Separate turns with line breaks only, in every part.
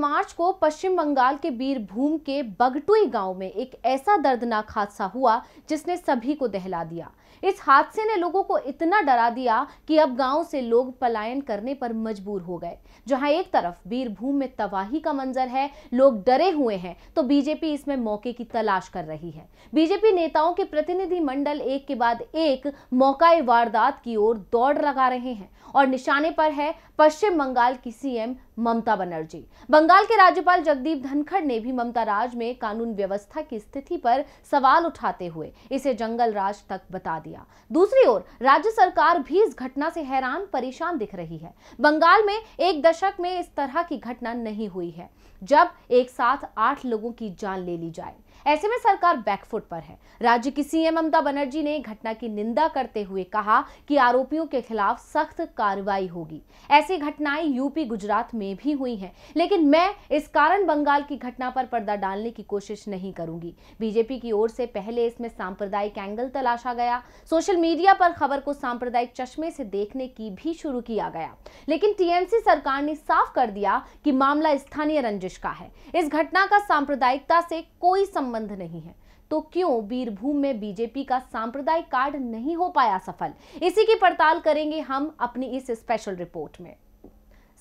मार्च को पश्चिम बंगाल के बीरभूम के बगटुई गांव में एक ऐसा दर्दनाक हादसा हुआ जिसने सभी को दहला दिया इस हादसे ने लोगों को इतना डरा दिया कि अब गांव से लोग पलायन करने पर मजबूर हो गए जहां एक तरफ बीरभूम में तबाही का मंजर है लोग डरे हुए हैं तो बीजेपी इसमें मौके की तलाश कर रही है बीजेपी नेताओं के प्रतिनिधि मंडल एक के बाद एक मौका वारदात की ओर दौड़ लगा रहे हैं और निशाने पर है पश्चिम बंगाल की सीएम ममता बनर्जी बंगाल के राज्यपाल जगदीप धनखड़ ने भी ममता राज में कानून व्यवस्था की स्थिति पर सवाल उठाते हुए इसे जंगल राज तक बता दिया दूसरी ओर राज्य सरकार भी इस घटना से हैरान परेशान दिख रही है बंगाल में एक दशक में इस तरह की घटना नहीं हुई है जब एक साथ आठ लोगों की जान ले ली जाए ऐसे में सरकार बैकफुट पर है राज्य की सीएम ममता बनर्जी ने घटना की निंदा करते हुए कहा कि आरोपियों के खिलाफ सख्त कार्रवाई होगी ऐसी घटनाएं यूपी गुजरात में भी हुई हैं लेकिन मैं इस कारण बंगाल की घटना पर पर्दा डालने की कोशिश नहीं करूंगी बीजेपी की ओर से पहले इसमें सांप्रदायिक एंगल तलाशा गया सोशल मीडिया पर खबर को सांप्रदायिक चश्मे से देखने की भी शुरू किया गया लेकिन टीएमसी सरकार ने साफ कर दिया कि मामला स्थानीय रंजिश का है इस घटना का सांप्रदायिकता से कोई संबंध संबंध नहीं है तो क्यों बीरभूम में बीजेपी का सांप्रदायिक कार्ड नहीं हो पाया सफल इसी की पड़ताल करेंगे हम अपनी इस स्पेशल रिपोर्ट में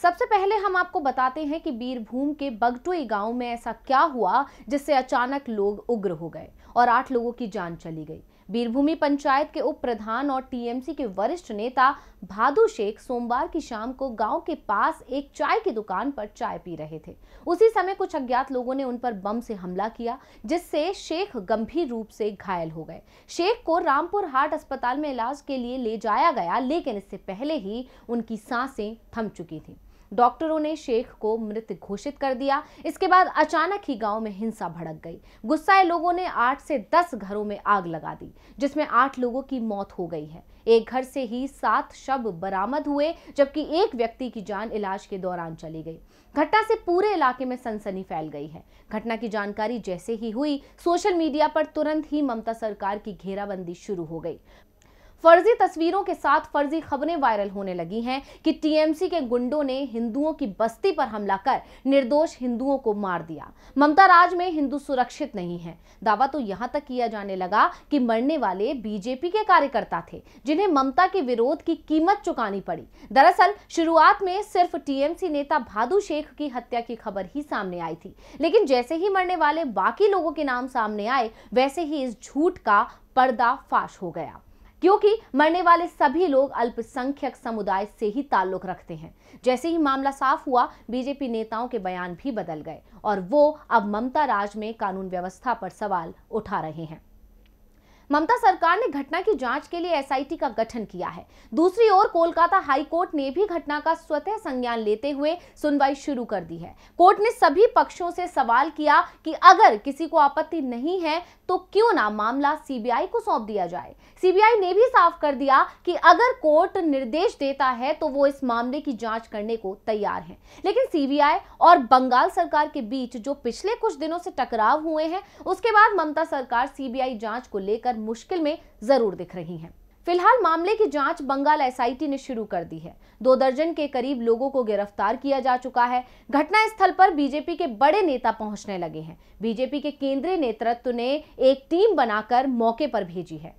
सबसे पहले हम आपको बताते हैं कि बीरभूम के बगटोई गांव में ऐसा क्या हुआ जिससे अचानक लोग उग्र हो गए और आठ लोगों की जान चली गई बीरभूमि पंचायत के उप प्रधान और टीएमसी के वरिष्ठ नेता भादु शेख सोमवार की शाम को गांव के पास एक चाय की दुकान पर चाय पी रहे थे उसी समय कुछ अज्ञात लोगों ने उन पर बम से हमला किया जिससे शेख गंभीर रूप से घायल हो गए शेख को रामपुर हार्ट अस्पताल में इलाज के लिए ले जाया गया लेकिन इससे पहले ही उनकी सांसें थम चुकी थीं डॉक्टरों ने शेख को मृत घोषित कर दिया इसके बाद अचानक ही गांव में हिंसा भड़क गई गुस्साए लोगों ने आठ से दस घरों में आग लगा दी जिसमें आठ लोगों की मौत हो गई है एक घर से ही सात शव बरामद हुए जबकि एक व्यक्ति की जान इलाज के दौरान चली गई घटना से पूरे इलाके में सनसनी फैल गई है घटना की जानकारी जैसे ही हुई सोशल मीडिया पर तुरंत ही ममता सरकार की घेराबंदी शुरू हो गई फर्जी तस्वीरों के साथ फर्जी खबरें वायरल होने लगी हैं कि टीएमसी के गुंडों ने हिंदुओं की बस्ती पर हमला कर निर्दोष हिंदुओं को मार दिया ममता राज में हिंदू सुरक्षित नहीं है दावा तो यहां तक किया जाने लगा कि मरने वाले बीजेपी के कार्यकर्ता थे जिन्हें ममता के विरोध की कीमत चुकानी पड़ी दरअसल शुरुआत में सिर्फ टीएमसी नेता भादु शेख की हत्या की खबर ही सामने आई थी लेकिन जैसे ही मरने वाले बाकी लोगों के नाम सामने आए वैसे ही इस झूठ का पर्दाफाश हो गया क्योंकि मरने वाले सभी लोग अल्पसंख्यक समुदाय से ही ताल्लुक रखते हैं जैसे ही मामला साफ हुआ बीजेपी नेताओं के बयान भी बदल गए और वो अब ममता राज में कानून व्यवस्था पर सवाल उठा रहे हैं ममता सरकार ने घटना की जांच के लिए एसआईटी का गठन किया है दूसरी ओर कोलकाता हाई कोर्ट ने भी घटना का स्वतः संज्ञान लेते हुए सुनवाई शुरू कर दी है कोर्ट ने सभी पक्षों से सवाल किया कि अगर किसी को आपत्ति नहीं है तो क्यों ना मामला सीबीआई को सौंप दिया जाए सीबीआई ने भी साफ कर दिया कि अगर कोर्ट निर्देश देता है तो वो इस मामले की जांच करने को तैयार है लेकिन सीबीआई और बंगाल सरकार के बीच जो पिछले कुछ दिनों से टकराव हुए हैं उसके बाद ममता सरकार सीबीआई जांच को लेकर मुश्किल में जरूर दिख रही है फिलहाल मामले की जांच बंगाल एसआईटी ने शुरू कर दी है दो दर्जन के करीब लोगों को गिरफ्तार किया जा चुका है घटना स्थल पर बीजेपी के बड़े नेता पहुंचने लगे हैं बीजेपी के केंद्रीय नेतृत्व ने एक टीम बनाकर मौके पर भेजी है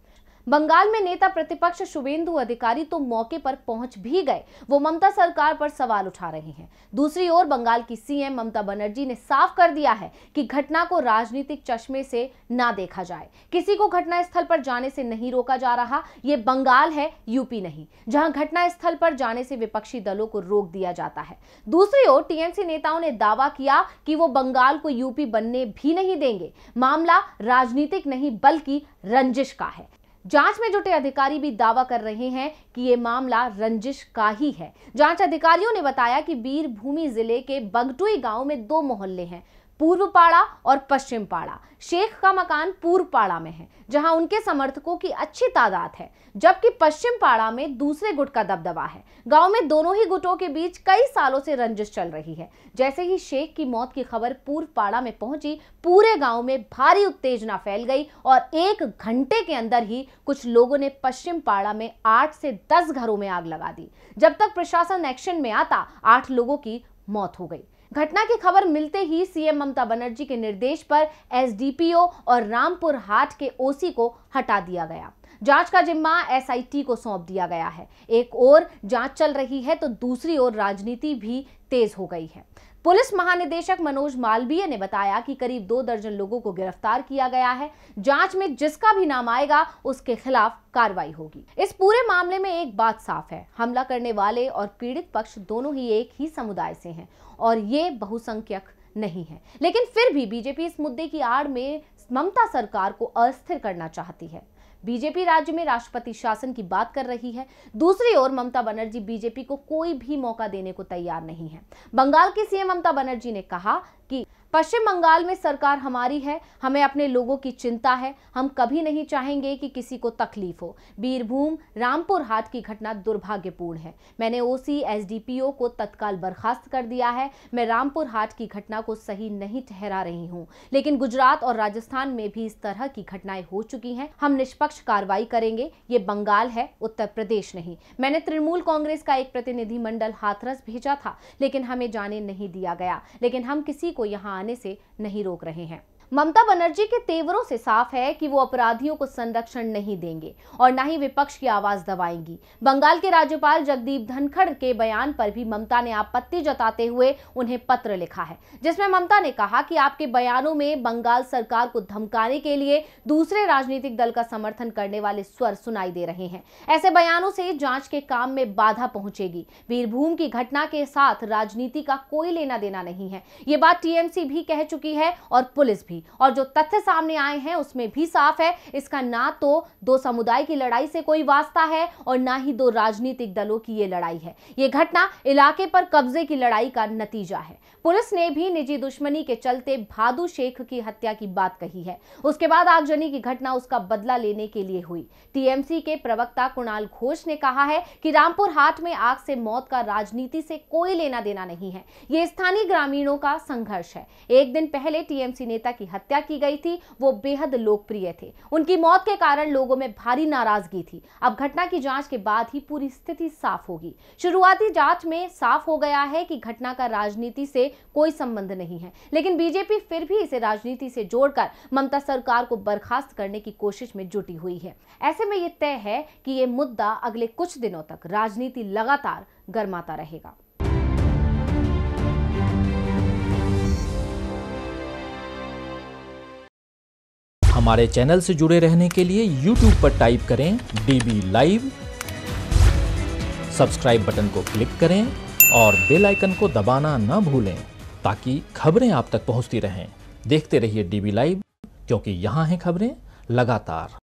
बंगाल में नेता प्रतिपक्ष शुभेंदु अधिकारी तो मौके पर पहुंच भी गए वो ममता सरकार पर सवाल उठा रहे हैं दूसरी ओर बंगाल की सीएम ममता बनर्जी ने साफ कर दिया है कि घटना को राजनीतिक चश्मे से ना देखा जाए किसी को घटना स्थल पर जाने से नहीं रोका जा रहा ये बंगाल है यूपी नहीं जहां घटना स्थल पर जाने से विपक्षी दलों को रोक दिया जाता है दूसरी ओर टीएमसी नेताओं ने दावा किया कि वो बंगाल को यूपी बनने भी नहीं देंगे मामला राजनीतिक नहीं बल्कि रंजिश का है जांच में जुटे अधिकारी भी दावा कर रहे हैं कि ये मामला रंजिश का ही है जांच अधिकारियों ने बताया कि बीरभूमि जिले के बगटुई गांव में दो मोहल्ले हैं पूर्व पाड़ा और पश्चिम पाड़ा शेख का मकान पूर्व पाड़ा में है जहां उनके समर्थकों की अच्छी तादाद है जबकि पश्चिम पाड़ा में दूसरे गुट का दबदबा है गांव में दोनों ही गुटों के बीच कई सालों से रंजिश चल रही है जैसे ही शेख की मौत की खबर पूर्व पाड़ा में पहुंची पूरे गांव में भारी उत्तेजना फैल गई और एक घंटे के अंदर ही कुछ लोगों ने पश्चिम पाड़ा में आठ से दस घरों में आग लगा दी जब तक प्रशासन एक्शन में आता आठ लोगों की मौत हो गई घटना की खबर मिलते ही सीएम ममता बनर्जी के निर्देश पर एसडीपीओ और रामपुर हाट के ओसी को हटा दिया गया जांच का जिम्मा एसआईटी को सौंप दिया गया है एक ओर जांच चल रही है तो दूसरी ओर राजनीति भी तेज हो गई है पुलिस महानिदेशक मनोज मालवीय ने बताया कि करीब दो दर्जन लोगों को गिरफ्तार किया गया है जांच में जिसका भी नाम आएगा उसके खिलाफ कार्रवाई होगी इस पूरे मामले में एक बात साफ है हमला करने वाले और पीड़ित पक्ष दोनों ही एक ही समुदाय से हैं और ये बहुसंख्यक नहीं है लेकिन फिर भी बीजेपी इस मुद्दे की आड़ में ममता सरकार को अस्थिर करना चाहती है बीजेपी राज्य में राष्ट्रपति शासन की बात कर रही है दूसरी ओर ममता बनर्जी बीजेपी को कोई भी मौका देने को तैयार नहीं है बंगाल की सीएम ममता बनर्जी ने कहा कि पश्चिम बंगाल में सरकार हमारी है हमें अपने लोगों की चिंता है हम कभी नहीं चाहेंगे कि किसी को तकलीफ हो बीरभूम रामपुर हाट की घटना दुर्भाग्यपूर्ण है मैंने ओसी एसडीपीओ को तत्काल बर्खास्त कर दिया है मैं रामपुर हाट की घटना को सही नहीं ठहरा रही हूँ लेकिन गुजरात और राजस्थान में भी इस तरह की घटनाएं हो चुकी हैं हम निष्पक्ष कार्रवाई करेंगे ये बंगाल है उत्तर प्रदेश नहीं मैंने तृणमूल कांग्रेस का एक प्रतिनिधिमंडल हाथरस भेजा था लेकिन हमें जाने नहीं दिया गया लेकिन हम किसी को यहाँ आने से नहीं रोक रहे हैं ममता बनर्जी के तेवरों से साफ है कि वो अपराधियों को संरक्षण नहीं देंगे और न ही विपक्ष की आवाज दबाएंगी बंगाल के राज्यपाल जगदीप धनखड़ के बयान पर भी ममता ने आपत्ति जताते हुए उन्हें पत्र लिखा है जिसमें ममता ने कहा कि आपके बयानों में बंगाल सरकार को धमकाने के लिए दूसरे राजनीतिक दल का समर्थन करने वाले स्वर सुनाई दे रहे हैं ऐसे बयानों से जांच के काम में बाधा पहुंचेगी वीरभूम की घटना के साथ राजनीति का कोई लेना देना नहीं है ये बात टीएमसी भी कह चुकी है और पुलिस भी होगी और जो तथ्य सामने आए हैं उसमें भी साफ है इसका ना तो दो समुदाय की लड़ाई से कोई वास्ता है और ना ही दो राजनीतिक दलों की ये लड़ाई है ये घटना इलाके पर कब्जे की लड़ाई का नतीजा है पुलिस ने भी निजी दुश्मनी के चलते भादु शेख की हत्या की बात कही है उसके बाद आगजनी की घटना उसका बदला लेने के लिए हुई टीएमसी के प्रवक्ता कुणाल घोष ने कहा है कि रामपुर हाट में आग से मौत का राजनीति से कोई लेना देना नहीं है यह स्थानीय ग्रामीणों का संघर्ष है एक दिन पहले टीएमसी नेता की हत्या की गई थी वो बेहद लोकप्रिय थे उनकी मौत के कारण लोगों में भारी नाराजगी थी अब घटना की जांच के बाद ही पूरी स्थिति साफ होगी शुरुआती जांच में साफ हो गया है कि घटना का राजनीति से कोई संबंध नहीं है लेकिन बीजेपी फिर भी इसे राजनीति से जोड़कर ममता सरकार को बर्खास्त करने की कोशिश में जुटी हुई है ऐसे में ये तय है कि ये मुद्दा अगले कुछ दिनों तक राजनीति लगातार गर्माता रहेगा हमारे चैनल से जुड़े रहने के लिए YouTube पर टाइप करें डीबी लाइव सब्सक्राइब बटन को क्लिक करें और बेल आइकन को दबाना ना भूलें ताकि खबरें आप तक पहुंचती रहें देखते रहिए डीबी लाइव क्योंकि यहाँ हैं खबरें लगातार